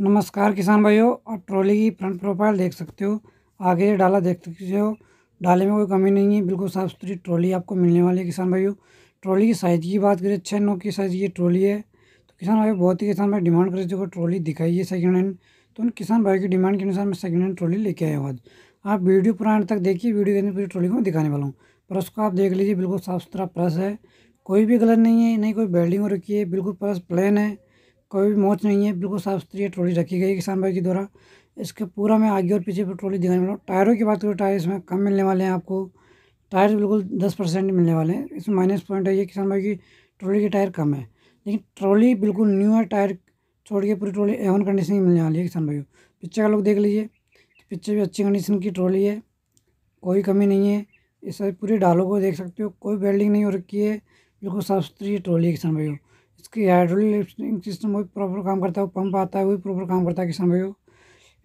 नमस्कार किसान भाइयों आप ट्रॉली की फ्रंट प्रोफाइल देख सकते हो आगे डाला देख सकते हो डाले में कोई कमी नहीं है बिल्कुल साफ़ सुथरी ट्रॉली आपको मिलने वाली है किसान भाइयों ट्रॉली की साइज़ की बात करें छः नौ की साइज़ की ट्रॉली है तो किसान भाई बहुत ही किसान भाई डिमांड करते जो ट्रॉली दिखाई है सेकेंड हैंड तो उन किसान भाई की डिमांड के अनुसार मैं सेकेंड हैंड ट्रॉली लेके आया हूँ आज आप वीडियो पुराने तक देखिए वीडियो के अंदर पूरी ट्रॉली को दिखाने वाला हूँ प्रस को आप देख लीजिए बिल्कुल साफ़ सुथरा प्रस है कोई भी गलत नहीं है नहीं कोई बेल्डिंग हो रखी है बिल्कुल प्रस प्लेन है कोई भी मौत नहीं है बिल्कुल साफ सुथरी है ट्रॉली रखी गई किसान भाई के द्वारा इसके पूरा मैं आगे और पीछे पर ट्रॉली दिखाने वाला हूँ टायरों की बात करूँ टायर इसमें कम मिलने वाले हैं आपको टायर बिल्कुल दस परसेंट मिलने वाले हैं इसमें माइनस पॉइंट है ये किसान भाई की ट्रॉली के टायर कम है लेकिन ट्रॉली बिल्कुल न्यू है टायर छोड़ के पूरी ट्रॉली एवन कंडीशन की मिलने वाली है किसान भाई को का लोग देख लीजिए पिक्चर भी अच्छी कंडीशन की ट्रॉली है कोई कमी नहीं है इस पूरे डालों को देख सकते हो कोई बेल्डिंग नहीं हो रखी है बिल्कुल साफ़ सुथरी ट्रॉली है किसान भाई इसकी हाइड्रोलिक लिफ्टिंग सिस्टम वही प्रॉपर काम करता है पंप आता है वही प्रॉपर काम करता है किसान भाइयों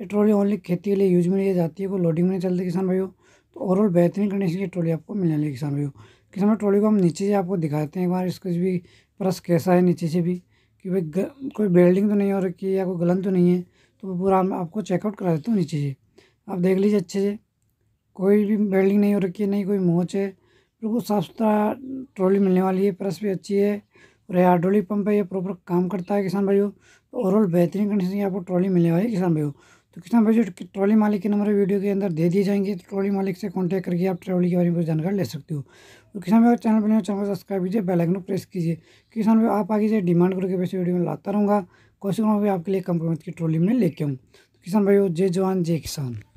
ये ट्रॉली ओनली खेती के लिए यूज में लिए जाती है कोई लोडिंग में नहीं चलती किसान भाइयों तो ओवरऑल बेहतरीन कंडीशन की ट्रॉली आपको मिलने लगी किसान भाइयों किसान भाई ट्रॉली को हम नीचे से आपको दिखाते हैं एक बार इसका भी प्रस कैसा है नीचे से भी कि भाई कोई बेल्डिंग तो नहीं हो रखी है या कोई गलन तो नहीं है तो मैं पूरा आपको चेकआउट करा देता हूँ नीचे से आप देख लीजिए अच्छे से कोई भी बेल्डिंग नहीं हो रखी है नहीं कोई मोच है बिल्कुल साफ सुथरा ट्रॉली मिलने वाली है प्रस भी अच्छी है और ये हाइड्रोलिक पंप है ये प्रॉपर काम करता है किसान भाइयों तो ओवरऑल बेहतरीन कंडीशन की आपको ट्रॉली मिलने वाली है किसान भाइयों तो किसान भाई जो ट्रॉली मालिक के नंबर वीडियो के अंदर दे दिए जाएंगे तो ट्रॉली मालिक से कॉन्टैक्ट करके आप ट्रॉली के बारे में जानकारी ले सकते हो और तो किसान भाई चैनल बने चैनल को सब्सक्राइब कीजिए बेलाइकन को प्रेस कीजिए किसान भाई आप आगे से डिमांड करके वैसे वीडियो में लाता रहूँगा कोशिश करूँगा आपके लिए कम की ट्रॉली में लेके आऊँ तो किसान भाई जय जवान जय किसान